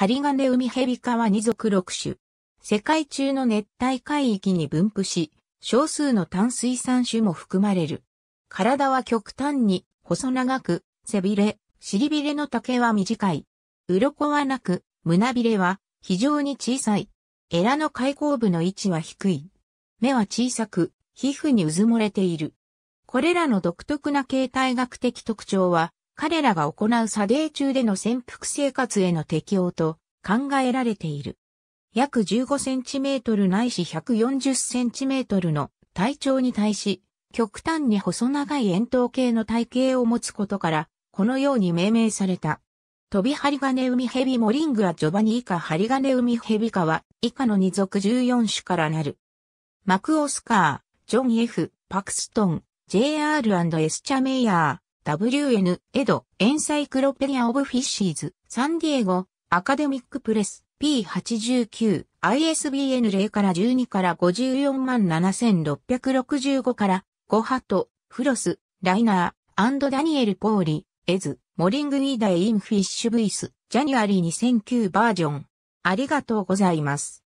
針金海蛇科は二属六種。世界中の熱帯海域に分布し、少数の淡水産種も含まれる。体は極端に細長く、背びれ、尻びれの丈は短い。鱗はなく、胸びれは非常に小さい。エラの開口部の位置は低い。目は小さく、皮膚にうずもれている。これらの独特な形態学的特徴は、彼らが行う査定中での潜伏生活への適応と考えられている。約15センチメートルないし140センチメートルの体長に対し、極端に細長い円筒形の体型を持つことから、このように命名された。飛び針金海蛇モリングはジョバニ以下針金海蛇科は以下の二族14種からなる。マクオスカー、ジョン F、パクストン、JR&S チャメイヤー、WN エドエンサイクロペリア・オブ・フィッシーズサンディエゴアカデミックプレス P89 ISBN 0から12から54万7665からゴハトフロスライナーアンド・ダニエル・ポーリエズモリング・イーダイン・フィッシュ・ブイスジャニュアリー2009バージョンありがとうございます。